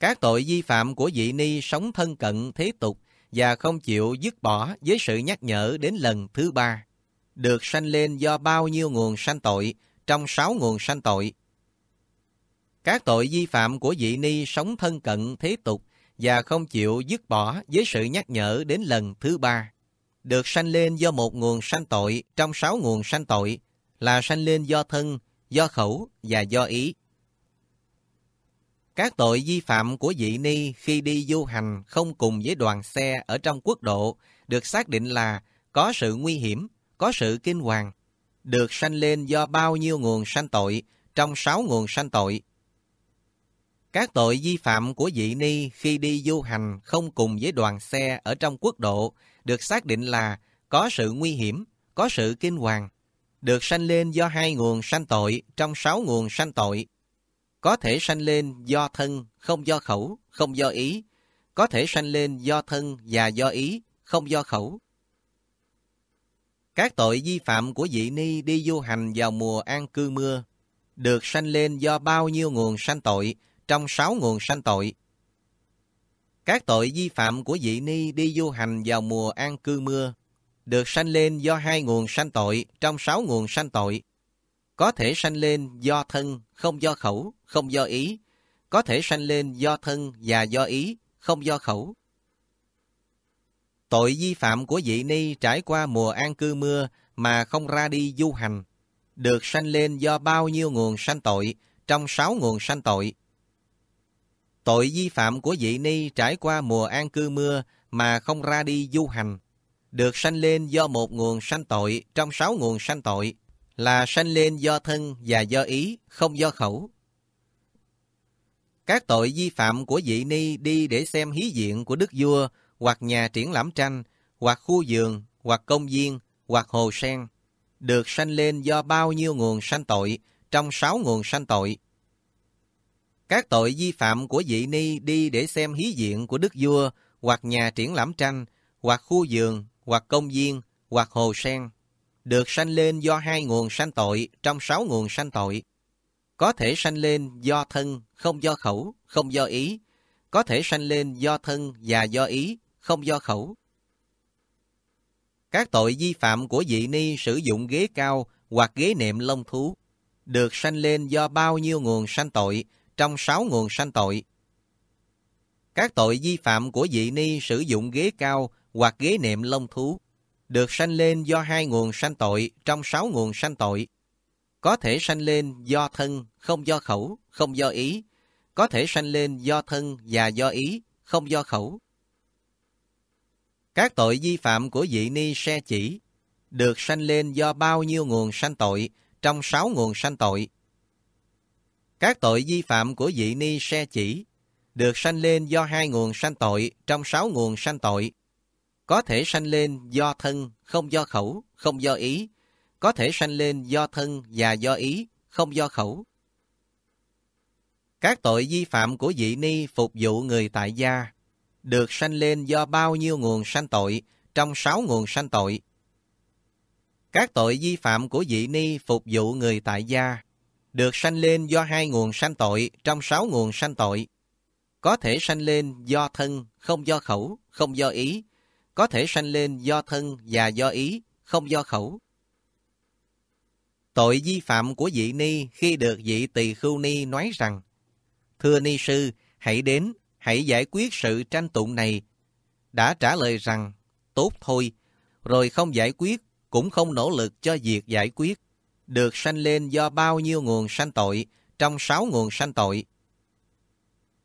Các tội vi phạm của vị ni sống thân cận thế tục và không chịu dứt bỏ với sự nhắc nhở đến lần thứ ba. Được sanh lên do bao nhiêu nguồn sanh tội trong sáu nguồn sanh tội. Các tội vi phạm của vị ni sống thân cận thế tục và không chịu dứt bỏ với sự nhắc nhở đến lần thứ ba. Được sanh lên do một nguồn sanh tội trong sáu nguồn sanh tội là sanh lên do thân, do khẩu và do ý. Các tội vi phạm của vị ni khi đi du hành không cùng với đoàn xe ở trong quốc độ được xác định là có sự nguy hiểm, có sự kinh hoàng, được sanh lên do bao nhiêu nguồn sanh tội trong sáu nguồn sanh tội. Các tội vi phạm của vị ni khi đi du hành không cùng với đoàn xe ở trong quốc độ được xác định là có sự nguy hiểm, có sự kinh hoàng, được sanh lên do hai nguồn sanh tội trong sáu nguồn sanh tội có thể sanh lên do thân, không do khẩu, không do ý, có thể sanh lên do thân và do ý, không do khẩu. Các tội vi phạm của vị ni đi du hành vào mùa an cư mưa, được sanh lên do bao nhiêu nguồn sanh tội, trong sáu nguồn sanh tội. Các tội vi phạm của vị ni đi du hành vào mùa an cư mưa, được sanh lên do hai nguồn sanh tội, trong sáu nguồn sanh tội có thể sanh lên do thân, không do khẩu, không do ý, có thể sanh lên do thân và do ý, không do khẩu. Tội vi phạm của vị ni trải qua mùa an cư mưa mà không ra đi du hành, được sanh lên do bao nhiêu nguồn sanh tội, trong sáu nguồn sanh tội. Tội vi phạm của vị ni trải qua mùa an cư mưa mà không ra đi du hành, được sanh lên do một nguồn sanh tội trong sáu nguồn sanh tội là sanh lên do thân và do ý, không do khẩu. Các tội vi phạm của vị ni đi để xem hí diện của đức vua, hoặc nhà triển lãm tranh, hoặc khu vườn, hoặc công viên, hoặc hồ sen, được sanh lên do bao nhiêu nguồn sanh tội, trong sáu nguồn sanh tội. Các tội vi phạm của vị ni đi để xem hí diện của đức vua, hoặc nhà triển lãm tranh, hoặc khu vườn, hoặc công viên, hoặc hồ sen, được sanh lên do hai nguồn sanh tội trong sáu nguồn sanh tội. Có thể sanh lên do thân, không do khẩu, không do ý. Có thể sanh lên do thân và do ý, không do khẩu. Các tội vi phạm của dị ni sử dụng ghế cao hoặc ghế nệm lông thú được sanh lên do bao nhiêu nguồn sanh tội trong sáu nguồn sanh tội. Các tội vi phạm của dị ni sử dụng ghế cao hoặc ghế nệm lông thú được sanh lên do hai nguồn sanh tội trong sáu nguồn sanh tội. Có thể sanh lên do thân, không do khẩu, không do ý. Có thể sanh lên do thân và do ý, không do khẩu. Các tội vi phạm của vị ni xe chỉ được sanh lên do bao nhiêu nguồn sanh tội trong sáu nguồn sanh tội. Các tội vi phạm của vị ni xe chỉ được sanh lên do hai nguồn sanh tội trong sáu nguồn sanh tội có thể sanh lên do thân, không do khẩu, không do ý, có thể sanh lên do thân và do ý, không do khẩu. Các tội vi phạm của vị ni phục vụ người tại gia được sanh lên do bao nhiêu nguồn sanh tội trong sáu nguồn sanh tội. Các tội vi phạm của vị ni phục vụ người tại gia được sanh lên do hai nguồn sanh tội trong sáu nguồn sanh tội. Có thể sanh lên do thân, không do khẩu, không do ý, có thể sanh lên do thân và do ý, không do khẩu. Tội vi phạm của vị ni khi được vị tỳ khưu ni nói rằng, Thưa ni sư, hãy đến, hãy giải quyết sự tranh tụng này. Đã trả lời rằng, tốt thôi, rồi không giải quyết, cũng không nỗ lực cho việc giải quyết. Được sanh lên do bao nhiêu nguồn sanh tội, trong sáu nguồn sanh tội.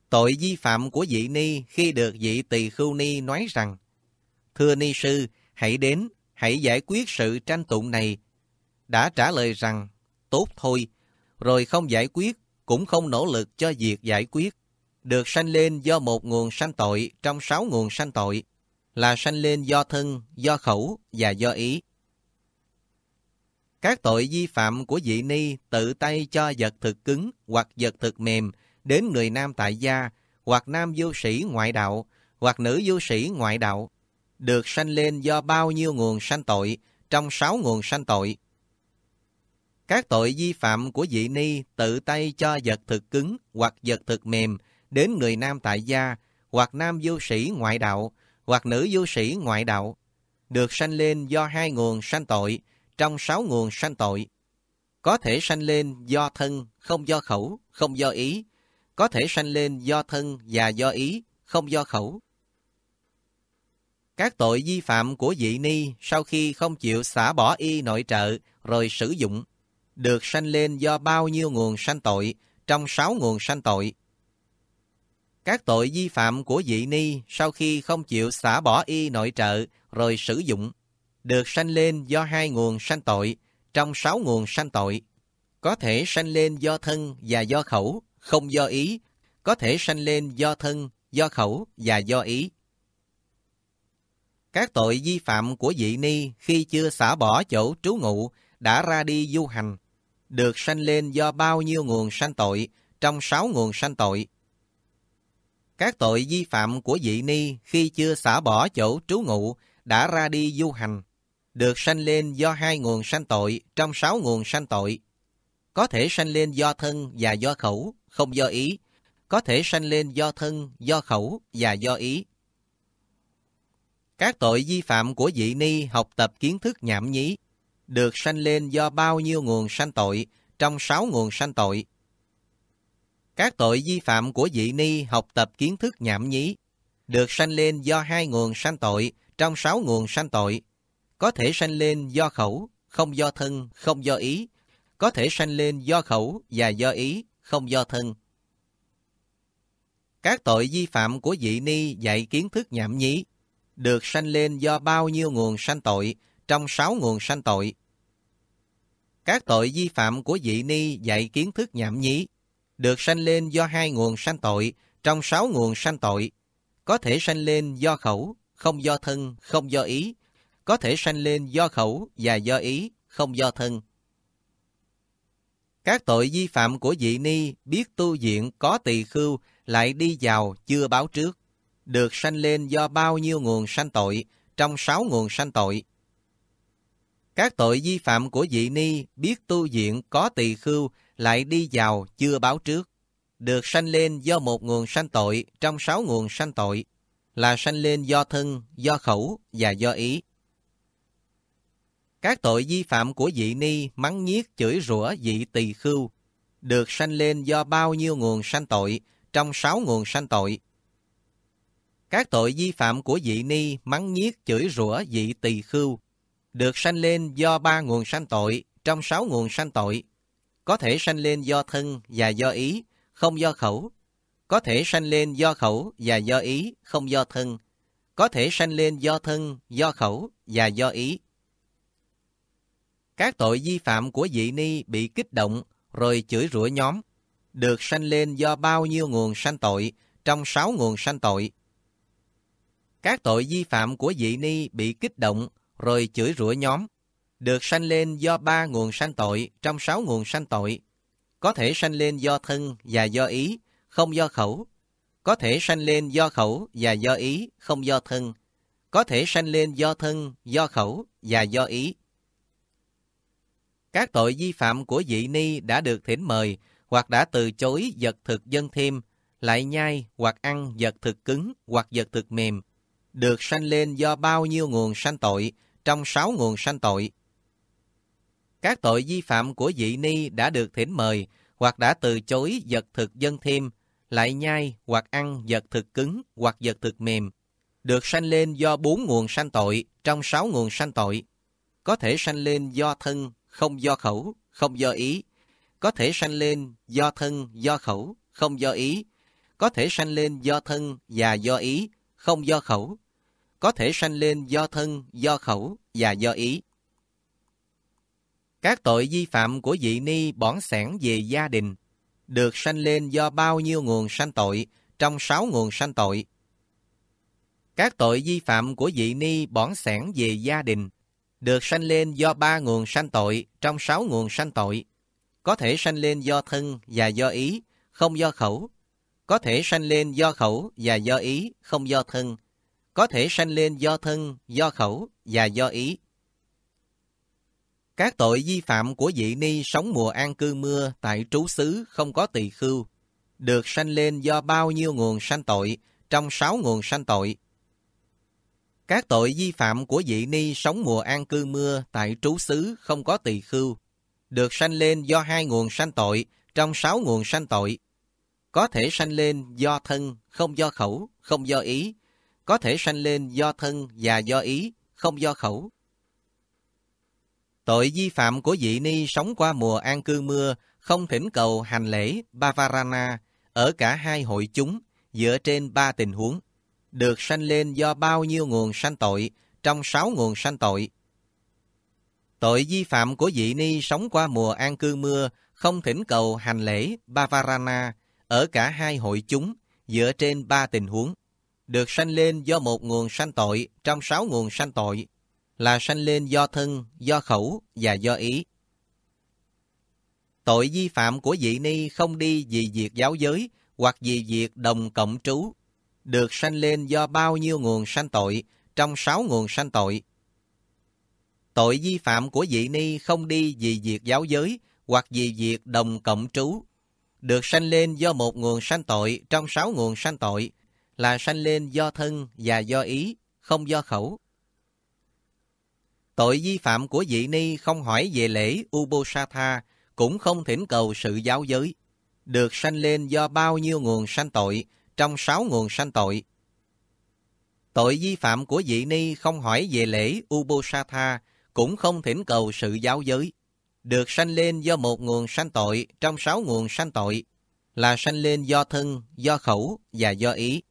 Tội vi phạm của vị ni khi được vị tỳ khưu ni nói rằng, Thưa Ni Sư, hãy đến, hãy giải quyết sự tranh tụng này. Đã trả lời rằng, tốt thôi, rồi không giải quyết, cũng không nỗ lực cho việc giải quyết. Được sanh lên do một nguồn sanh tội trong sáu nguồn sanh tội, là sanh lên do thân, do khẩu và do ý. Các tội vi phạm của vị ni tự tay cho vật thực cứng hoặc vật thực mềm đến người nam tại gia, hoặc nam du sĩ ngoại đạo, hoặc nữ du sĩ ngoại đạo, được sanh lên do bao nhiêu nguồn sanh tội, trong sáu nguồn sanh tội. Các tội vi phạm của vị ni tự tay cho vật thực cứng hoặc vật thực mềm đến người nam tại gia, hoặc nam du sĩ ngoại đạo, hoặc nữ du sĩ ngoại đạo, được sanh lên do hai nguồn sanh tội, trong sáu nguồn sanh tội. Có thể sanh lên do thân, không do khẩu, không do ý. Có thể sanh lên do thân và do ý, không do khẩu, các tội vi phạm của vị ni sau khi không chịu xả bỏ y nội trợ rồi sử dụng, được sanh lên do bao nhiêu nguồn sanh tội trong sáu nguồn sanh tội. Các tội vi phạm của vị ni sau khi không chịu xả bỏ y nội trợ rồi sử dụng, được sanh lên do hai nguồn sanh tội trong sáu nguồn sanh tội. Có thể sanh lên do thân và do khẩu, không do ý. Có thể sanh lên do thân, do khẩu và do ý. Các tội vi phạm của vị ni khi chưa xả bỏ chỗ trú ngụ đã ra đi du hành, được sanh lên do bao nhiêu nguồn sanh tội trong sáu nguồn sanh tội. Các tội vi phạm của vị ni khi chưa xả bỏ chỗ trú ngụ đã ra đi du hành, được sanh lên do hai nguồn sanh tội trong sáu nguồn sanh tội. Có thể sanh lên do thân và do khẩu, không do ý. Có thể sanh lên do thân, do khẩu và do ý. Các tội vi phạm của vị ni học tập kiến thức nhảm nhí, được sanh lên do bao nhiêu nguồn sanh tội, trong sáu nguồn sanh tội. Các tội vi phạm của vị ni học tập kiến thức nhảm nhí, được sanh lên do hai nguồn sanh tội, trong sáu nguồn sanh tội. Có thể sanh lên do khẩu, không do thân, không do ý. Có thể sanh lên do khẩu và do ý, không do thân. Các tội vi phạm của vị ni dạy kiến thức nhảm nhí, được sanh lên do bao nhiêu nguồn sanh tội, trong sáu nguồn sanh tội. Các tội vi phạm của dị ni dạy kiến thức nhảm nhí, được sanh lên do hai nguồn sanh tội, trong sáu nguồn sanh tội, có thể sanh lên do khẩu, không do thân, không do ý, có thể sanh lên do khẩu và do ý, không do thân. Các tội vi phạm của dị ni biết tu diện có tỳ khưu lại đi vào chưa báo trước được sanh lên do bao nhiêu nguồn sanh tội, trong sáu nguồn sanh tội. Các tội vi phạm của vị ni biết tu diện có tỳ khưu lại đi vào chưa báo trước, được sanh lên do một nguồn sanh tội trong sáu nguồn sanh tội, là sanh lên do thân, do khẩu và do ý. Các tội vi phạm của vị ni mắng nhiếc chửi rủa vị tỳ khưu, được sanh lên do bao nhiêu nguồn sanh tội trong sáu nguồn sanh tội, các tội vi phạm của vị ni, mắng nhiếc, chửi rủa vị tỳ khưu được sanh lên do ba nguồn sanh tội trong sáu nguồn sanh tội. Có thể sanh lên do thân và do ý, không do khẩu. Có thể sanh lên do khẩu và do ý, không do thân. Có thể sanh lên do thân, do khẩu và do ý. Các tội vi phạm của vị ni bị kích động rồi chửi rủa nhóm, được sanh lên do bao nhiêu nguồn sanh tội trong sáu nguồn sanh tội. Các tội vi phạm của dị ni bị kích động rồi chửi rủa nhóm, được sanh lên do ba nguồn sanh tội trong sáu nguồn sanh tội. Có thể sanh lên do thân và do ý, không do khẩu. Có thể sanh lên do khẩu và do ý, không do thân. Có thể sanh lên do thân, do khẩu và do ý. Các tội vi phạm của dị ni đã được thỉnh mời hoặc đã từ chối vật thực dân thêm, lại nhai hoặc ăn vật thực cứng hoặc vật thực mềm, được sanh lên do bao nhiêu nguồn sanh tội, trong sáu nguồn sanh tội. Các tội vi phạm của vị ni đã được thỉnh mời, hoặc đã từ chối vật thực dân thêm, lại nhai hoặc ăn vật thực cứng hoặc vật thực mềm, được sanh lên do bốn nguồn sanh tội, trong sáu nguồn sanh tội. Có thể sanh lên do thân, không do khẩu, không do ý. Có thể sanh lên do thân, do khẩu, không do ý. Có thể sanh lên do thân và do ý, không do khẩu, có thể sanh lên do thân, do khẩu và do ý. Các tội vi phạm của vị ni bỏn sẻn về gia đình được sanh lên do bao nhiêu nguồn sanh tội trong sáu nguồn sanh tội. Các tội vi phạm của vị ni bỏn sẻn về gia đình được sanh lên do ba nguồn sanh tội trong sáu nguồn sanh tội. Có thể sanh lên do thân và do ý, không do khẩu. Có thể sanh lên do khẩu và do ý, không do thân có thể sanh lên do thân, do khẩu và do ý. Các tội vi phạm của vị ni sống mùa an cư mưa tại trú xứ không có tỳ khưu, được sanh lên do bao nhiêu nguồn sanh tội trong sáu nguồn sanh tội. Các tội vi phạm của vị ni sống mùa an cư mưa tại trú xứ không có tỳ khưu, được sanh lên do hai nguồn sanh tội trong sáu nguồn sanh tội, có thể sanh lên do thân, không do khẩu, không do ý, có thể sanh lên do thân và do ý, không do khẩu. Tội vi phạm của vị ni sống qua mùa an cư mưa, không thỉnh cầu hành lễ Bavarana ở cả hai hội chúng dựa trên ba tình huống, được sanh lên do bao nhiêu nguồn sanh tội trong sáu nguồn sanh tội. Tội vi phạm của vị ni sống qua mùa an cư mưa, không thỉnh cầu hành lễ Bavarana ở cả hai hội chúng dựa trên ba tình huống, được sanh lên do một nguồn sanh tội trong sáu nguồn sanh tội, là sanh lên do thân, do khẩu và do ý. Tội vi phạm của vị ni không đi vì việc giáo giới hoặc vì việc đồng cộng trú, được sanh lên do bao nhiêu nguồn sanh tội trong sáu nguồn sanh tội. Tội vi phạm của vị ni không đi vì việc giáo giới hoặc vì việc đồng cộng trú, được sanh lên do một nguồn sanh tội trong sáu nguồn sanh tội, là sanh lên do thân và do ý, không do khẩu. Tội vi phạm của vị ni không hỏi về lễ Ubosatha, cũng không thỉnh cầu sự giáo giới. Được sanh lên do bao nhiêu nguồn sanh tội, trong sáu nguồn sanh tội. Tội vi phạm của vị ni không hỏi về lễ Ubosatha, cũng không thỉnh cầu sự giáo giới. Được sanh lên do một nguồn sanh tội trong sáu nguồn sanh tội, là sanh lên do thân, do khẩu và do ý.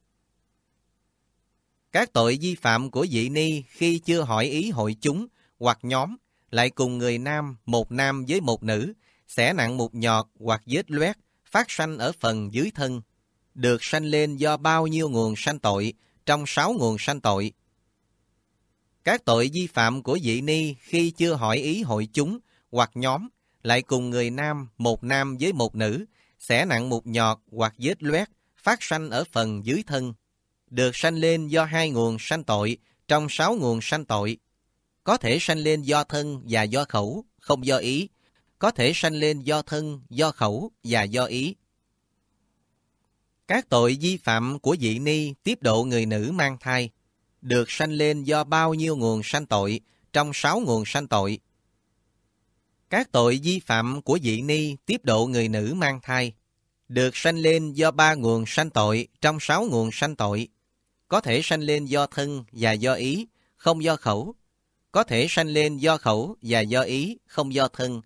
Các tội vi phạm của vị ni khi chưa hỏi ý hội chúng hoặc nhóm lại cùng người nam, một nam với một nữ, sẽ nặng một nhọt hoặc vết loét phát sanh ở phần dưới thân, được sanh lên do bao nhiêu nguồn sanh tội trong sáu nguồn sanh tội. Các tội vi phạm của vị ni khi chưa hỏi ý hội chúng hoặc nhóm lại cùng người nam, một nam với một nữ, sẽ nặng một nhọt hoặc vết loét phát sanh ở phần dưới thân, được sanh lên do hai nguồn sanh tội trong sáu nguồn sanh tội. Có thể sanh lên do thân và do khẩu, không do ý. Có thể sanh lên do thân, do khẩu và do ý. Các tội vi phạm của vị ni tiếp độ người nữ mang thai được sanh lên do bao nhiêu nguồn sanh tội trong sáu nguồn sanh tội. Các tội vi phạm của vị ni tiếp độ người nữ mang thai được sanh lên do ba nguồn sanh tội trong sáu nguồn sanh tội có thể sanh lên do thân và do ý, không do khẩu. Có thể sanh lên do khẩu và do ý, không do thân.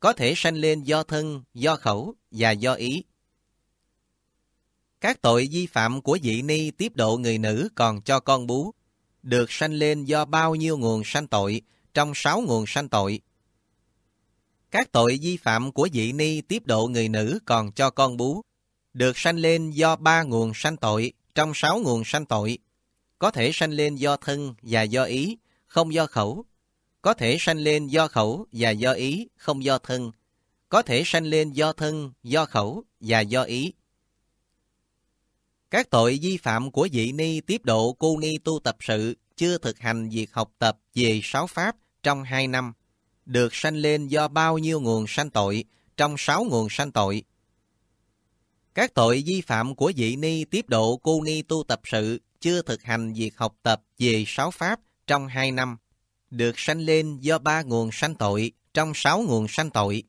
Có thể sanh lên do thân, do khẩu và do ý. Các tội vi phạm của vị ni tiếp độ người nữ còn cho con bú, được sanh lên do bao nhiêu nguồn sanh tội, trong sáu nguồn sanh tội. Các tội vi phạm của vị ni tiếp độ người nữ còn cho con bú, được sanh lên do ba nguồn sanh tội, trong sáu nguồn sanh tội, có thể sanh lên do thân và do ý, không do khẩu, có thể sanh lên do khẩu và do ý, không do thân, có thể sanh lên do thân, do khẩu và do ý. Các tội vi phạm của vị ni tiếp độ cô ni tu tập sự chưa thực hành việc học tập về sáu pháp trong hai năm, được sanh lên do bao nhiêu nguồn sanh tội trong sáu nguồn sanh tội, các tội vi phạm của vị ni tiếp độ cô ni tu tập sự chưa thực hành việc học tập về sáu pháp trong hai năm, được sanh lên do ba nguồn sanh tội trong sáu nguồn sanh tội.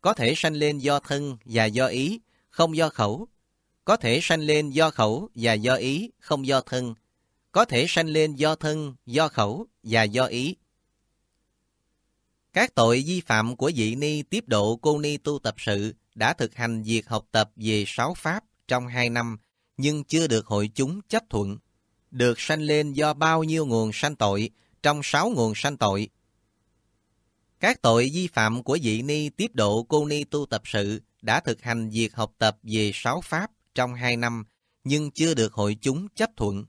Có thể sanh lên do thân và do ý, không do khẩu. Có thể sanh lên do khẩu và do ý, không do thân. Có thể sanh lên do thân, do khẩu và do ý. Các tội vi phạm của vị ni tiếp độ cô ni tu tập sự đã thực hành việc học tập về sáu Pháp trong hai năm, nhưng chưa được hội chúng chấp thuận. Được sanh lên do bao nhiêu nguồn sanh tội, trong sáu nguồn sanh tội. Các tội vi phạm của vị ni tiếp độ cô ni tu tập sự đã thực hành việc học tập về sáu Pháp trong hai năm, nhưng chưa được hội chúng chấp thuận.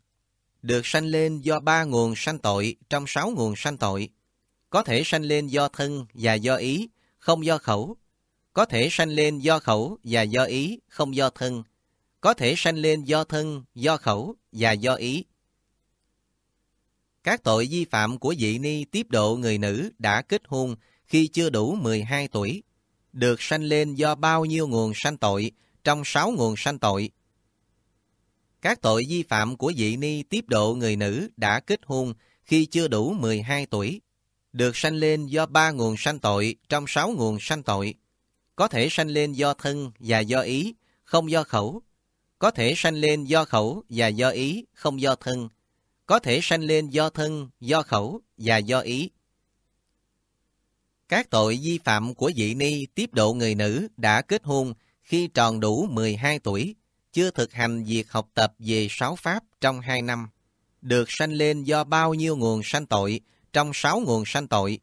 Được sanh lên do ba nguồn sanh tội trong sáu nguồn sanh tội. Có thể sanh lên do thân và do ý, không do khẩu, có thể sanh lên do khẩu và do ý, không do thân. Có thể sanh lên do thân, do khẩu và do ý. Các tội vi phạm của vị ni tiếp độ người nữ đã kết hôn khi chưa đủ 12 tuổi, được sanh lên do bao nhiêu nguồn sanh tội trong 6 nguồn sanh tội. Các tội vi phạm của vị ni tiếp độ người nữ đã kết hôn khi chưa đủ 12 tuổi, được sanh lên do ba nguồn sanh tội trong sáu nguồn sanh tội có thể sanh lên do thân và do ý, không do khẩu. Có thể sanh lên do khẩu và do ý, không do thân. Có thể sanh lên do thân, do khẩu và do ý. Các tội vi phạm của dị ni tiếp độ người nữ đã kết hôn khi tròn đủ 12 tuổi, chưa thực hành việc học tập về sáu pháp trong 2 năm, được sanh lên do bao nhiêu nguồn sanh tội trong 6 nguồn sanh tội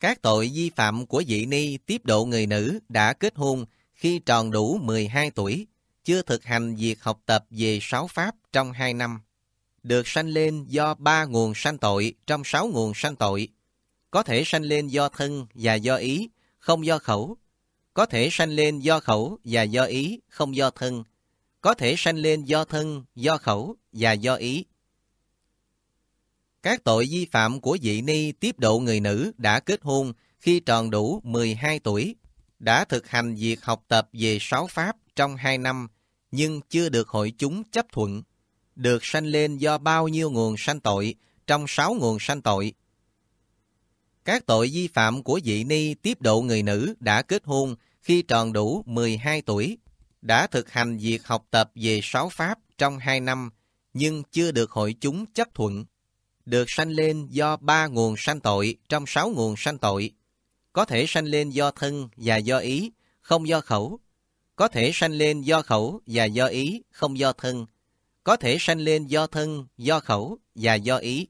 các tội vi phạm của dị ni tiếp độ người nữ đã kết hôn khi tròn đủ 12 tuổi, chưa thực hành việc học tập về sáu pháp trong 2 năm. Được sanh lên do ba nguồn sanh tội trong sáu nguồn sanh tội. Có thể sanh lên do thân và do ý, không do khẩu. Có thể sanh lên do khẩu và do ý, không do thân. Có thể sanh lên do thân, do khẩu và do ý, các tội vi phạm của dị ni tiếp độ người nữ đã kết hôn khi tròn đủ 12 tuổi, đã thực hành việc học tập về sáu pháp trong 2 năm, nhưng chưa được hội chúng chấp thuận, được sanh lên do bao nhiêu nguồn sanh tội trong 6 nguồn sanh tội. Các tội vi phạm của dị ni tiếp độ người nữ đã kết hôn khi tròn đủ 12 tuổi, đã thực hành việc học tập về sáu pháp trong 2 năm, nhưng chưa được hội chúng chấp thuận, được sanh lên do ba nguồn sanh tội trong sáu nguồn sanh tội. Có thể sanh lên do thân và do ý, không do khẩu. Có thể sanh lên do khẩu và do ý, không do thân. Có thể sanh lên do thân, do khẩu và do ý.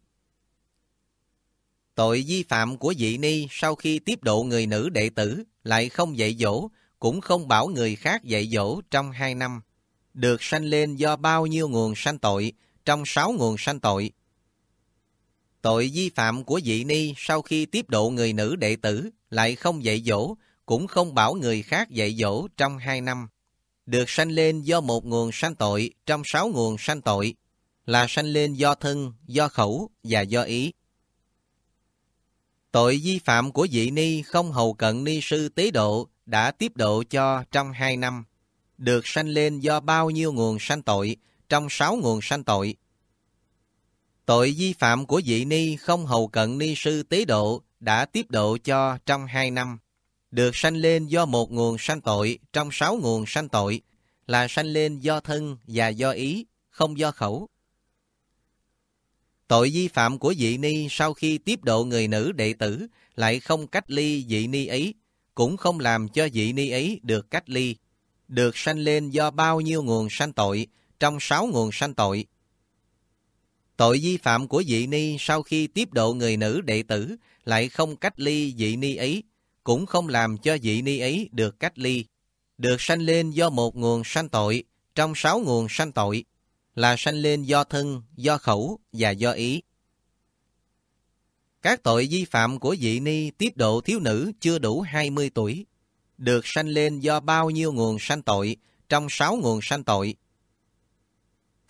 Tội vi phạm của vị ni sau khi tiếp độ người nữ đệ tử lại không dạy dỗ, cũng không bảo người khác dạy dỗ trong hai năm. Được sanh lên do bao nhiêu nguồn sanh tội, trong sáu nguồn sanh tội, Tội vi phạm của vị ni sau khi tiếp độ người nữ đệ tử lại không dạy dỗ, cũng không bảo người khác dạy dỗ trong hai năm. Được sanh lên do một nguồn sanh tội trong sáu nguồn sanh tội, là sanh lên do thân, do khẩu và do ý. Tội vi phạm của vị ni không hầu cận ni sư tế độ đã tiếp độ cho trong hai năm. Được sanh lên do bao nhiêu nguồn sanh tội trong sáu nguồn sanh tội, Tội vi phạm của vị ni không hầu cận ni sư tế độ đã tiếp độ cho trong hai năm, được sanh lên do một nguồn sanh tội trong sáu nguồn sanh tội, là sanh lên do thân và do ý, không do khẩu. Tội vi phạm của vị ni sau khi tiếp độ người nữ đệ tử lại không cách ly vị ni ấy, cũng không làm cho vị ni ấy được cách ly, được sanh lên do bao nhiêu nguồn sanh tội trong sáu nguồn sanh tội, Tội vi phạm của vị ni sau khi tiếp độ người nữ đệ tử lại không cách ly vị ni ấy, cũng không làm cho vị ni ấy được cách ly. Được sanh lên do một nguồn sanh tội, trong sáu nguồn sanh tội, là sanh lên do thân, do khẩu và do ý. Các tội vi phạm của vị ni tiếp độ thiếu nữ chưa đủ 20 tuổi, được sanh lên do bao nhiêu nguồn sanh tội, trong sáu nguồn sanh tội,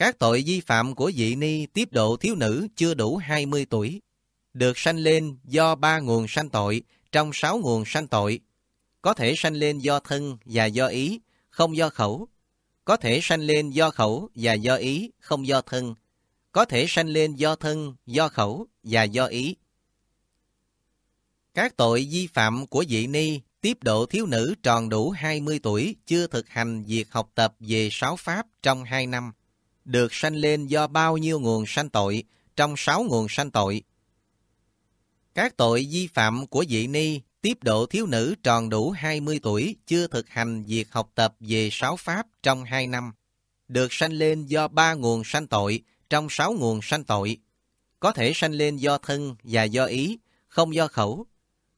các tội vi phạm của vị ni tiếp độ thiếu nữ chưa đủ 20 tuổi, được sanh lên do ba nguồn sanh tội trong sáu nguồn sanh tội. Có thể sanh lên do thân và do ý, không do khẩu. Có thể sanh lên do khẩu và do ý, không do thân. Có thể sanh lên do thân, do khẩu và do ý. Các tội vi phạm của vị ni tiếp độ thiếu nữ tròn đủ 20 tuổi chưa thực hành việc học tập về sáu pháp trong 2 năm được sanh lên do bao nhiêu nguồn sanh tội, trong sáu nguồn sanh tội. Các tội vi phạm của vị ni tiếp độ thiếu nữ tròn đủ 20 tuổi chưa thực hành việc học tập về sáu pháp trong hai năm, được sanh lên do ba nguồn sanh tội trong sáu nguồn sanh tội, có thể sanh lên do thân và do ý, không do khẩu,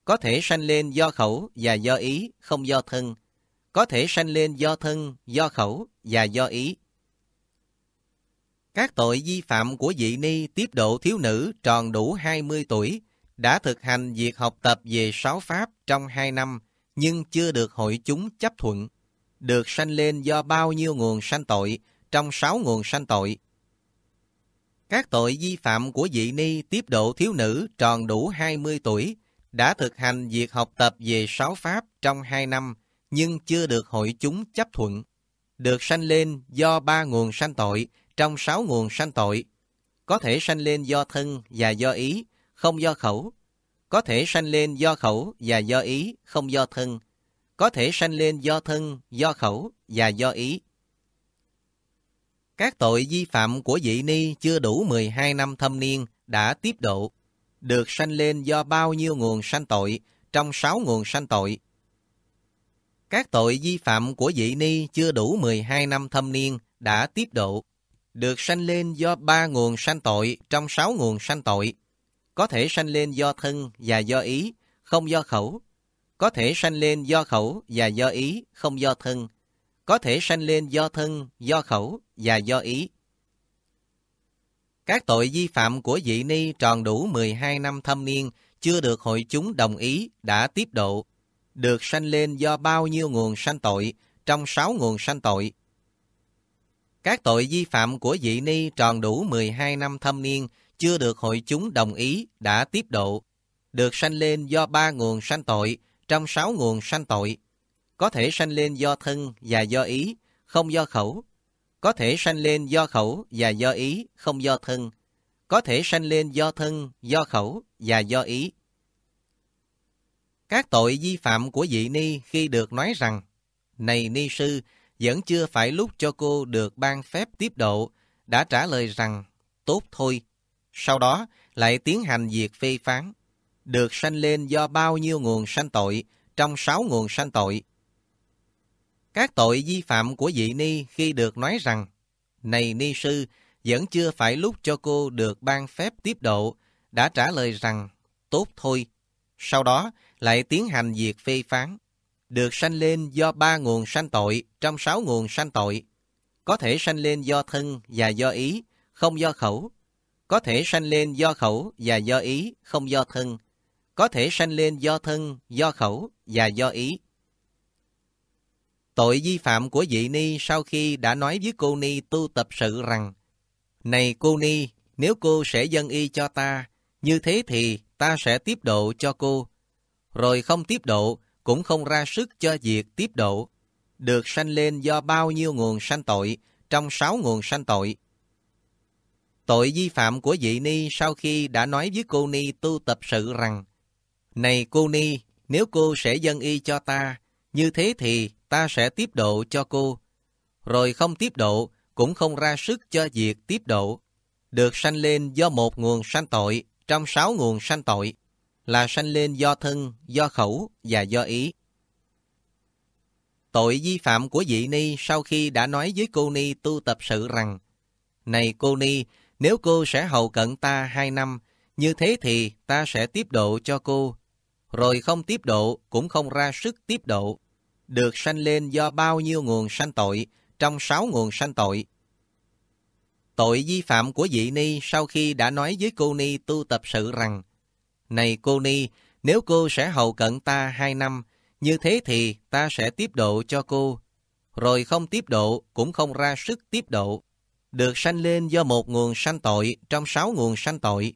có thể sanh lên do khẩu và do ý, không do thân, có thể sanh lên do thân, do khẩu và do ý, các tội vi phạm của dị ni tiếp độ thiếu nữ tròn đủ 20 tuổi đã thực hành việc học tập về sáu pháp trong 2 năm nhưng chưa được hội chúng chấp thuận, được sanh lên do bao nhiêu nguồn sanh tội trong 6 nguồn sanh tội. Các tội vi phạm của dị ni tiếp độ thiếu nữ tròn đủ 20 tuổi đã thực hành việc học tập về sáu pháp trong 2 năm nhưng chưa được hội chúng chấp thuận, được sanh lên do ba nguồn sanh tội trong sáu nguồn sanh tội. Có thể sanh lên do thân và do ý, không do khẩu. Có thể sanh lên do khẩu và do ý, không do thân. Có thể sanh lên do thân, do khẩu và do ý. Các tội vi phạm của vị ni chưa đủ 12 năm thâm niên đã tiếp độ, được sanh lên do bao nhiêu nguồn sanh tội trong sáu nguồn sanh tội. Các tội vi phạm của vị ni chưa đủ 12 năm thâm niên đã tiếp độ, được sanh lên do ba nguồn sanh tội trong sáu nguồn sanh tội. Có thể sanh lên do thân và do ý, không do khẩu. Có thể sanh lên do khẩu và do ý, không do thân. Có thể sanh lên do thân, do khẩu và do ý. Các tội vi phạm của vị ni tròn đủ 12 năm thâm niên, chưa được hội chúng đồng ý, đã tiếp độ, được sanh lên do bao nhiêu nguồn sanh tội, trong sáu nguồn sanh tội, các tội vi phạm của vị ni tròn đủ 12 năm thâm niên, chưa được hội chúng đồng ý, đã tiếp độ, được sanh lên do ba nguồn sanh tội, trong sáu nguồn sanh tội. Có thể sanh lên do thân và do ý, không do khẩu. Có thể sanh lên do khẩu và do ý, không do thân. Có thể sanh lên do thân, do khẩu và do ý. Các tội vi phạm của vị ni khi được nói rằng, Này ni sư, vẫn chưa phải lúc cho cô được ban phép tiếp độ, đã trả lời rằng tốt thôi. Sau đó lại tiến hành việc phê phán, được sanh lên do bao nhiêu nguồn sanh tội trong sáu nguồn sanh tội. Các tội vi phạm của vị ni khi được nói rằng, này ni sư, vẫn chưa phải lúc cho cô được ban phép tiếp độ, đã trả lời rằng tốt thôi. Sau đó lại tiến hành việc phê phán, được sanh lên do ba nguồn sanh tội trong sáu nguồn sanh tội. Có thể sanh lên do thân và do ý, không do khẩu. Có thể sanh lên do khẩu và do ý, không do thân. Có thể sanh lên do thân, do khẩu và do ý. Tội vi phạm của vị ni sau khi đã nói với cô ni tu tập sự rằng Này cô ni, nếu cô sẽ dân y cho ta, như thế thì ta sẽ tiếp độ cho cô. Rồi không tiếp độ, cũng không ra sức cho việc tiếp độ, được sanh lên do bao nhiêu nguồn sanh tội, trong sáu nguồn sanh tội. Tội vi phạm của vị ni sau khi đã nói với cô ni tu tập sự rằng, Này cô ni, nếu cô sẽ dân y cho ta, như thế thì ta sẽ tiếp độ cho cô. Rồi không tiếp độ, cũng không ra sức cho việc tiếp độ, được sanh lên do một nguồn sanh tội, trong sáu nguồn sanh tội là sanh lên do thân, do khẩu và do ý. Tội vi phạm của vị ni sau khi đã nói với cô ni tu tập sự rằng Này cô ni, nếu cô sẽ hầu cận ta hai năm, như thế thì ta sẽ tiếp độ cho cô. Rồi không tiếp độ cũng không ra sức tiếp độ. Được sanh lên do bao nhiêu nguồn sanh tội, trong sáu nguồn sanh tội. Tội vi phạm của vị ni sau khi đã nói với cô ni tu tập sự rằng này cô Ni, nếu cô sẽ hầu cận ta hai năm, như thế thì ta sẽ tiếp độ cho cô. Rồi không tiếp độ, cũng không ra sức tiếp độ. Được sanh lên do một nguồn sanh tội trong sáu nguồn sanh tội,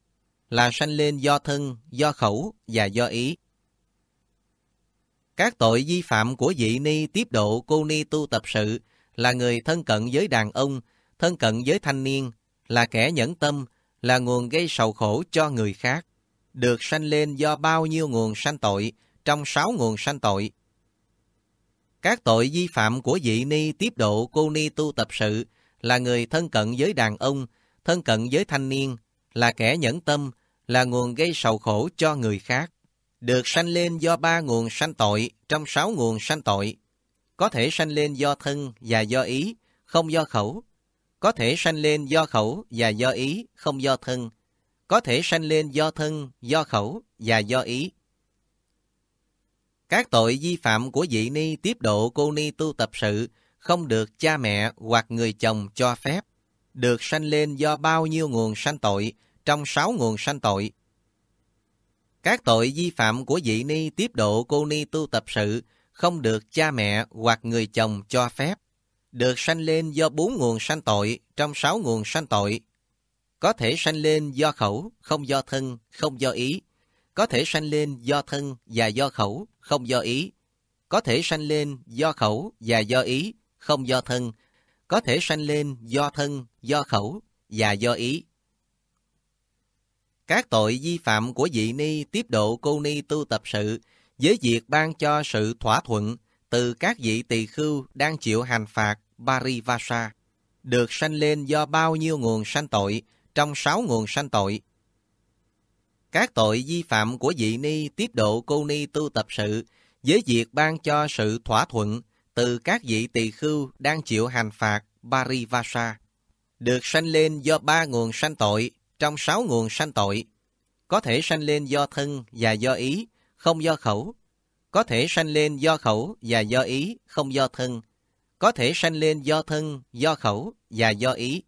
là sanh lên do thân, do khẩu và do ý. Các tội vi phạm của vị ni tiếp độ cô ni tu tập sự là người thân cận với đàn ông, thân cận với thanh niên, là kẻ nhẫn tâm, là nguồn gây sầu khổ cho người khác được sanh lên do bao nhiêu nguồn sanh tội, trong sáu nguồn sanh tội. Các tội vi phạm của vị ni tiếp độ cô ni tu tập sự là người thân cận với đàn ông, thân cận với thanh niên, là kẻ nhẫn tâm, là nguồn gây sầu khổ cho người khác. Được sanh lên do ba nguồn sanh tội trong sáu nguồn sanh tội. Có thể sanh lên do thân và do ý, không do khẩu. Có thể sanh lên do khẩu và do ý, không do thân có thể sanh lên do thân, do khẩu và do ý. Các tội vi phạm của vị ni tiếp độ cô ni tu tập sự không được cha mẹ hoặc người chồng cho phép, được sanh lên do bao nhiêu nguồn sanh tội trong sáu nguồn sanh tội. Các tội vi phạm của vị ni tiếp độ cô ni tu tập sự không được cha mẹ hoặc người chồng cho phép, được sanh lên do bốn nguồn sanh tội trong sáu nguồn sanh tội có thể sanh lên do khẩu, không do thân, không do ý. Có thể sanh lên do thân và do khẩu, không do ý. Có thể sanh lên do khẩu và do ý, không do thân. Có thể sanh lên do thân, do khẩu và do ý. Các tội vi phạm của vị ni tiếp độ cô ni tu tập sự với việc ban cho sự thỏa thuận từ các vị tỳ khưu đang chịu hành phạt Parivasa được sanh lên do bao nhiêu nguồn sanh tội – trong sáu nguồn sanh tội. Các tội vi phạm của vị ni tiếp độ cô ni tu tập sự với việc ban cho sự thỏa thuận từ các vị tỳ khưu đang chịu hành phạt Parivasa, được sanh lên do ba nguồn sanh tội trong sáu nguồn sanh tội, có thể sanh lên do thân và do ý, không do khẩu, có thể sanh lên do khẩu và do ý, không do thân, có thể sanh lên do thân, do khẩu và do ý,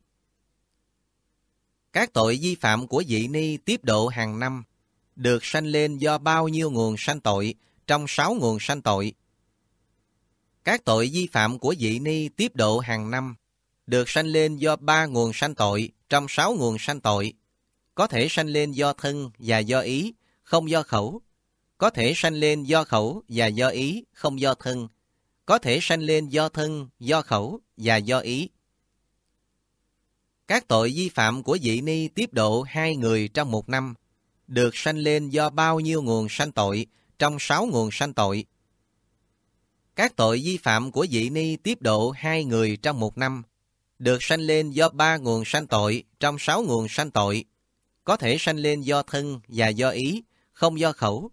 các tội vi phạm của vị ni tiếp độ hàng năm được sanh lên do bao nhiêu nguồn sanh tội trong sáu nguồn sanh tội. Các tội vi phạm của vị ni tiếp độ hàng năm được sanh lên do ba nguồn sanh tội trong sáu nguồn sanh tội. Có thể sanh lên do thân và do ý, không do khẩu. Có thể sanh lên do khẩu và do ý, không do thân. Có thể sanh lên do thân, do khẩu và do ý các tội vi phạm của vị ni tiếp độ hai người trong một năm, được sanh lên do bao nhiêu nguồn sanh tội trong sáu nguồn sanh tội. Các tội vi phạm của vị ni tiếp độ hai người trong một năm, được sanh lên do ba nguồn sanh tội trong sáu nguồn sanh tội, có thể sanh lên do thân và do ý, không do khẩu,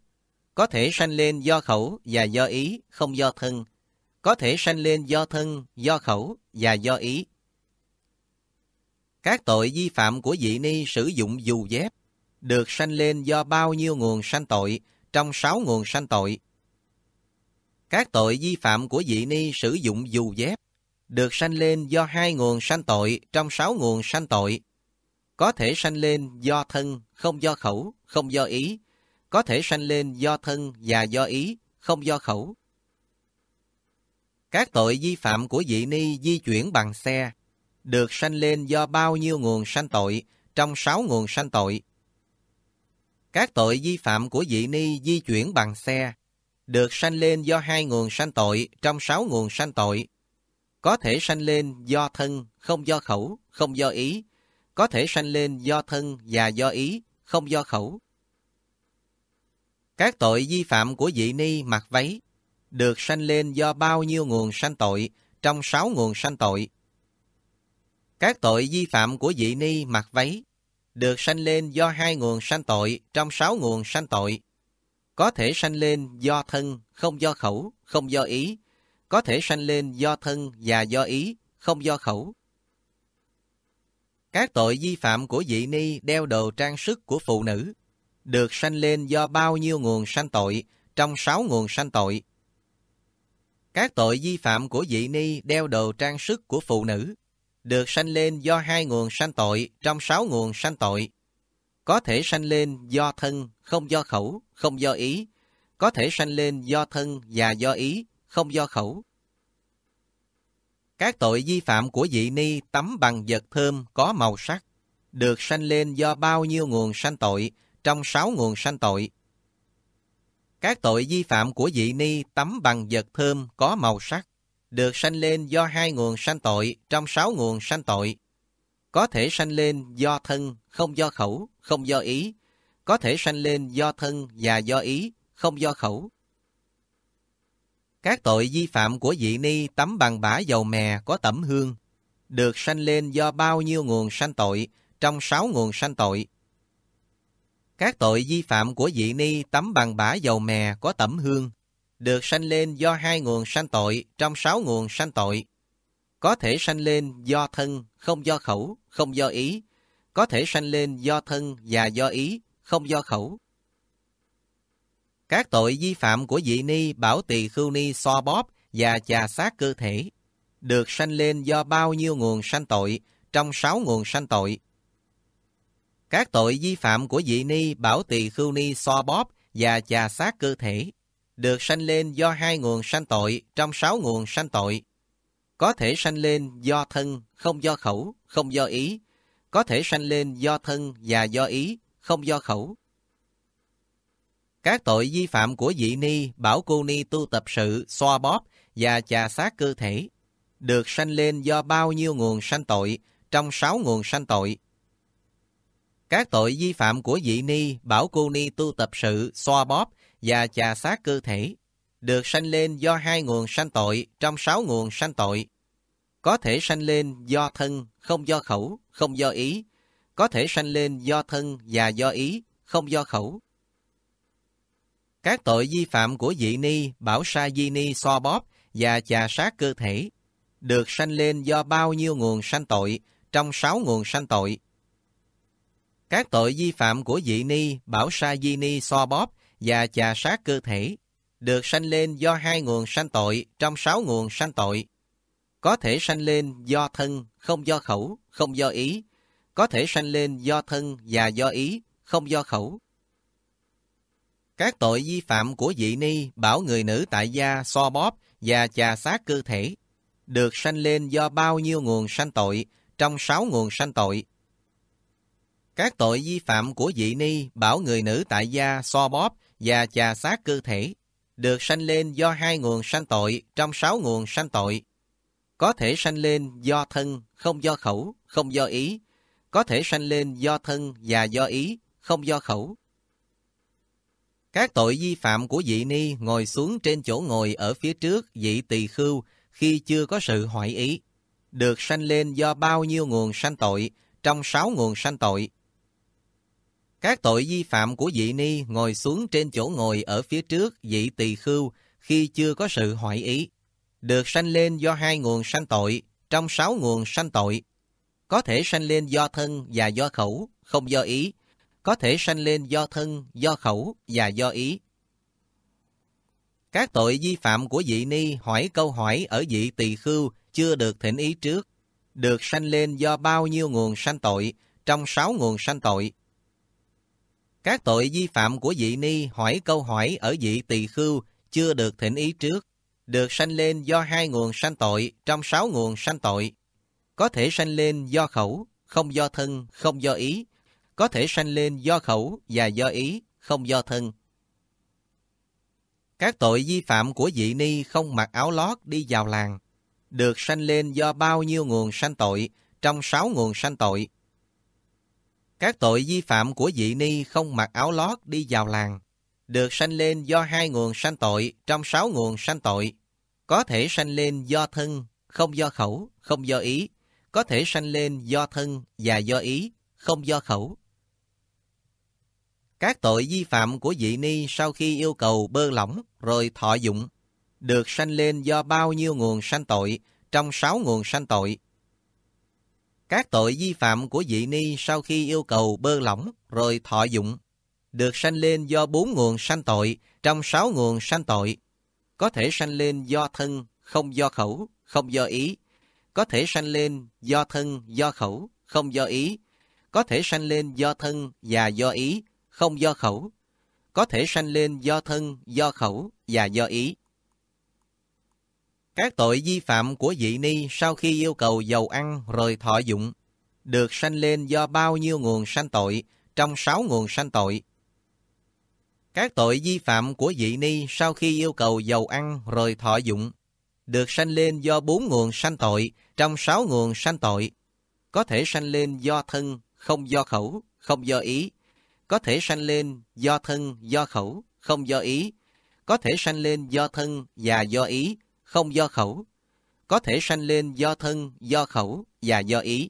có thể sanh lên do khẩu và do ý, không do thân, có thể sanh lên do thân, do khẩu và do ý các tội vi phạm của vị ni sử dụng dù dép được sanh lên do bao nhiêu nguồn sanh tội trong sáu nguồn sanh tội. Các tội vi phạm của vị ni sử dụng dù dép được sanh lên do hai nguồn sanh tội trong sáu nguồn sanh tội. Có thể sanh lên do thân, không do khẩu, không do ý. Có thể sanh lên do thân và do ý, không do khẩu. Các tội vi phạm của vị ni di chuyển bằng xe được sanh lên do bao nhiêu nguồn sanh tội, trong sáu nguồn sanh tội. Các tội vi phạm của vị ni di chuyển bằng xe, được sanh lên do hai nguồn sanh tội, trong sáu nguồn sanh tội. Có thể sanh lên do thân, không do khẩu, không do ý. Có thể sanh lên do thân và do ý, không do khẩu. Các tội vi phạm của vị ni mặc váy, được sanh lên do bao nhiêu nguồn sanh tội, trong sáu nguồn sanh tội các tội vi phạm của dị ni mặc váy được sanh lên do hai nguồn sanh tội trong sáu nguồn sanh tội. Có thể sanh lên do thân, không do khẩu, không do ý. Có thể sanh lên do thân và do ý, không do khẩu. Các tội vi phạm của dị ni đeo đồ trang sức của phụ nữ được sanh lên do bao nhiêu nguồn sanh tội trong sáu nguồn sanh tội. Các tội vi phạm của dị ni đeo đồ trang sức của phụ nữ được sanh lên do hai nguồn sanh tội trong sáu nguồn sanh tội. Có thể sanh lên do thân, không do khẩu, không do ý. Có thể sanh lên do thân và do ý, không do khẩu. Các tội vi phạm của vị ni tắm bằng vật thơm có màu sắc, được sanh lên do bao nhiêu nguồn sanh tội trong sáu nguồn sanh tội. Các tội vi phạm của vị ni tắm bằng vật thơm có màu sắc, được sanh lên do hai nguồn sanh tội trong sáu nguồn sanh tội. Có thể sanh lên do thân, không do khẩu, không do ý. Có thể sanh lên do thân và do ý, không do khẩu. Các tội vi phạm của dị ni tắm bằng bã dầu mè có tẩm hương, được sanh lên do bao nhiêu nguồn sanh tội trong sáu nguồn sanh tội. Các tội vi phạm của dị ni tắm bằng bã dầu mè có tẩm hương, được sanh lên do hai nguồn sanh tội trong sáu nguồn sanh tội. Có thể sanh lên do thân, không do khẩu, không do ý. Có thể sanh lên do thân và do ý, không do khẩu. Các tội vi phạm của vị ni bảo tỳ khưu ni so bóp và chà sát cơ thể, được sanh lên do bao nhiêu nguồn sanh tội trong sáu nguồn sanh tội. Các tội vi phạm của vị ni bảo tỳ khưu ni so bóp và chà sát cơ thể, được sanh lên do hai nguồn sanh tội trong sáu nguồn sanh tội. Có thể sanh lên do thân, không do khẩu, không do ý. Có thể sanh lên do thân và do ý, không do khẩu. Các tội vi phạm của dị ni bảo cô ni tu tập sự, xoa bóp và chà sát cơ thể, được sanh lên do bao nhiêu nguồn sanh tội trong sáu nguồn sanh tội. Các tội vi phạm của dị ni bảo cô ni tu tập sự, xoa bóp và chà xác cơ thể, được sanh lên do hai nguồn sanh tội trong sáu nguồn sanh tội. Có thể sanh lên do thân, không do khẩu, không do ý. Có thể sanh lên do thân và do ý, không do khẩu. Các tội vi phạm của dị ni, bảo sa di ni so bóp và chà sát cơ thể, được sanh lên do bao nhiêu nguồn sanh tội trong sáu nguồn sanh tội. Các tội vi phạm của dị ni, bảo sa di ni so bóp và chà sát cơ thể, được sanh lên do hai nguồn sanh tội trong sáu nguồn sanh tội. Có thể sanh lên do thân, không do khẩu, không do ý. Có thể sanh lên do thân và do ý, không do khẩu. Các tội vi phạm của vị ni bảo người nữ tại gia so bóp và chà sát cơ thể, được sanh lên do bao nhiêu nguồn sanh tội trong sáu nguồn sanh tội. Các tội vi phạm của vị ni bảo người nữ tại gia so bóp và chà xác cơ thể, được sanh lên do hai nguồn sanh tội trong sáu nguồn sanh tội. Có thể sanh lên do thân, không do khẩu, không do ý. Có thể sanh lên do thân và do ý, không do khẩu. Các tội vi phạm của vị ni ngồi xuống trên chỗ ngồi ở phía trước vị tỳ khưu khi chưa có sự hỏi ý, được sanh lên do bao nhiêu nguồn sanh tội trong sáu nguồn sanh tội. Các tội vi phạm của vị ni ngồi xuống trên chỗ ngồi ở phía trước vị tỳ khưu khi chưa có sự hoại ý, được sanh lên do hai nguồn sanh tội, trong sáu nguồn sanh tội. Có thể sanh lên do thân và do khẩu, không do ý. Có thể sanh lên do thân, do khẩu và do ý. Các tội vi phạm của vị ni hỏi câu hỏi ở vị tỳ khưu chưa được thỉnh ý trước, được sanh lên do bao nhiêu nguồn sanh tội, trong sáu nguồn sanh tội. Các tội vi phạm của vị ni hỏi câu hỏi ở vị tỳ khưu chưa được thỉnh ý trước, được sanh lên do hai nguồn sanh tội trong sáu nguồn sanh tội. Có thể sanh lên do khẩu, không do thân, không do ý. Có thể sanh lên do khẩu và do ý, không do thân. Các tội vi phạm của vị ni không mặc áo lót đi vào làng, được sanh lên do bao nhiêu nguồn sanh tội trong sáu nguồn sanh tội. Các tội vi phạm của vị ni không mặc áo lót đi vào làng, được sanh lên do hai nguồn sanh tội trong sáu nguồn sanh tội. Có thể sanh lên do thân, không do khẩu, không do ý. Có thể sanh lên do thân và do ý, không do khẩu. Các tội vi phạm của vị ni sau khi yêu cầu bơ lỏng rồi thọ dụng, được sanh lên do bao nhiêu nguồn sanh tội trong sáu nguồn sanh tội. Các tội vi phạm của vị ni sau khi yêu cầu bơ lỏng rồi thọ dụng, được sanh lên do bốn nguồn sanh tội trong sáu nguồn sanh tội. Có thể sanh lên do thân, không do khẩu, không do ý. Có thể sanh lên do thân, do khẩu, không do ý. Có thể sanh lên do thân và do ý, không do khẩu. Có thể sanh lên do thân, do khẩu và do ý các tội vi phạm của vị ni sau khi yêu cầu dầu ăn rồi thọ dụng, được sanh lên do bao nhiêu nguồn sanh tội trong sáu nguồn sanh tội. Các tội vi phạm của vị ni sau khi yêu cầu dầu ăn rồi thọ dụng, được sanh lên do bốn nguồn sanh tội trong sáu nguồn sanh tội, có thể sanh lên do thân, không do khẩu, không do ý, có thể sanh lên do thân, do khẩu, không do ý, có thể sanh lên do thân và do ý, không do khẩu, có thể sanh lên do thân, do khẩu và do ý.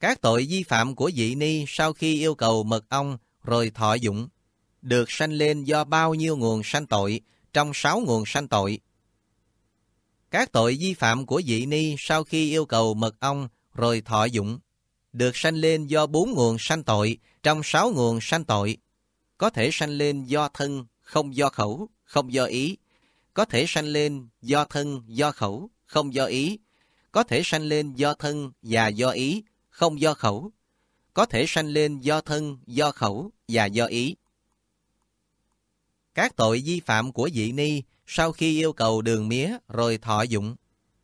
Các tội vi phạm của vị ni sau khi yêu cầu mật ong rồi thọ dụng, được sanh lên do bao nhiêu nguồn sanh tội trong sáu nguồn sanh tội. Các tội vi phạm của vị ni sau khi yêu cầu mật ong rồi thọ dụng, được sanh lên do bốn nguồn sanh tội trong sáu nguồn sanh tội, có thể sanh lên do thân, không do khẩu, không do ý, có thể sanh lên do thân, do khẩu, không do ý, có thể sanh lên do thân và do ý, không do khẩu, có thể sanh lên do thân, do khẩu và do ý. Các tội vi phạm của vị ni sau khi yêu cầu đường mía rồi thọ dụng,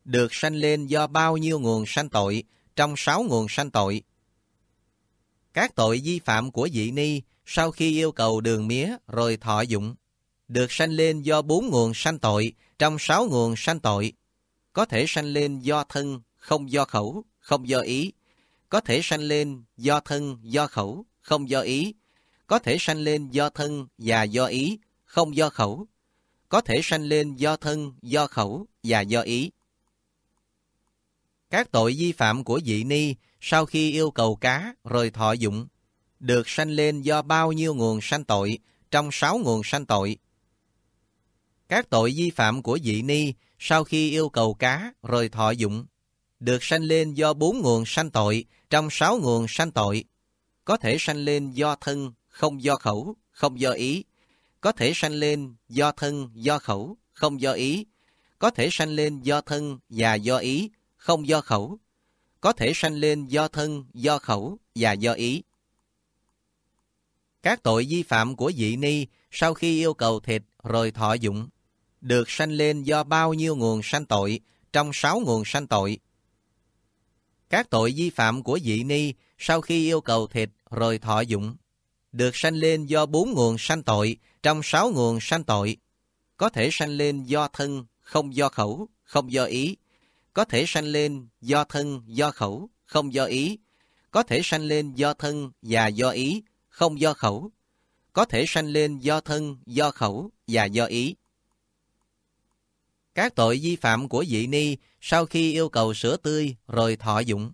được sanh lên do bao nhiêu nguồn sanh tội trong sáu nguồn sanh tội. Các tội vi phạm của vị ni sau khi yêu cầu đường mía rồi thọ dụng, được sanh lên do bốn nguồn sanh tội, trong sáu nguồn sanh tội. Có thể sanh lên do thân, không do khẩu, không do ý. Có thể sanh lên do thân, do khẩu, không do ý. Có thể sanh lên do thân và do ý, không do khẩu. Có thể sanh lên do thân, do khẩu và do ý. Các tội vi phạm của vị ni sau khi yêu cầu cá rồi thọ dụng, được sanh lên do bao nhiêu nguồn sanh tội, trong sáu nguồn sanh tội, các tội vi phạm của dị ni sau khi yêu cầu cá rồi thọ dụng, được sanh lên do bốn nguồn sanh tội trong sáu nguồn sanh tội. Có thể sanh lên do thân, không do khẩu, không do ý. Có thể sanh lên do thân, do khẩu, không do ý. Có thể sanh lên do thân và do ý, không do khẩu. Có thể sanh lên do thân, do khẩu và do ý. Các tội vi phạm của dị ni sau khi yêu cầu thịt rồi thọ dụng, được sanh lên do bao nhiêu nguồn sanh tội, trong sáu nguồn sanh tội. Các tội vi phạm của dị ni sau khi yêu cầu thịt rồi thọ dụng, được sanh lên do bốn nguồn sanh tội, trong sáu nguồn sanh tội, có thể sanh lên do thân, không do khẩu, không do ý, có thể sanh lên do thân, do khẩu, không do ý, có thể sanh lên do thân và do ý, không do khẩu, có thể sanh lên do thân, do khẩu và do ý. Các tội vi phạm của vị ni sau khi yêu cầu sữa tươi rồi thọ dụng,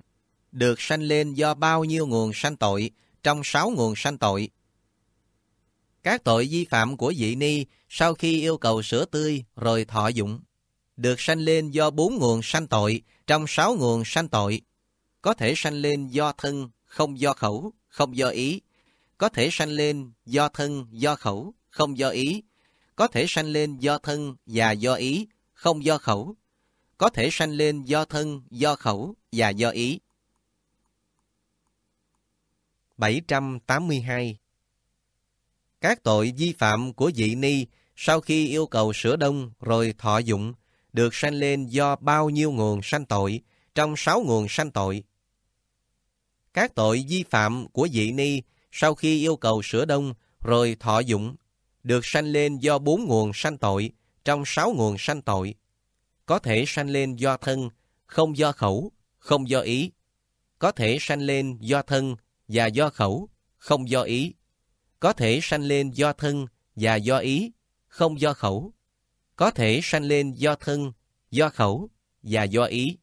được sanh lên do bao nhiêu nguồn sanh tội trong sáu nguồn sanh tội. Các tội vi phạm của vị ni sau khi yêu cầu sữa tươi rồi thọ dụng, được sanh lên do bốn nguồn sanh tội trong sáu nguồn sanh tội, có thể sanh lên do thân, không do khẩu, không do ý, có thể sanh lên do thân, do khẩu, không do ý, có thể sanh lên do thân và do ý, không do khẩu, có thể sanh lên do thân, do khẩu và do ý. 782 Các tội vi phạm của vị ni sau khi yêu cầu sửa đông rồi thọ dụng được sanh lên do bao nhiêu nguồn sanh tội trong sáu nguồn sanh tội. Các tội vi phạm của vị ni sau khi yêu cầu sửa đông rồi thọ dụng, được sanh lên do bốn nguồn sanh tội, trong sáu nguồn sanh tội. Có thể sanh lên do thân, không do khẩu, không do ý. Có thể sanh lên do thân và do khẩu, không do ý. Có thể sanh lên do thân và do ý, không do khẩu. Có thể sanh lên do thân, do khẩu và do ý.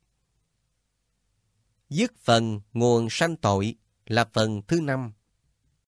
Dứt phần nguồn sanh tội là phần thứ năm.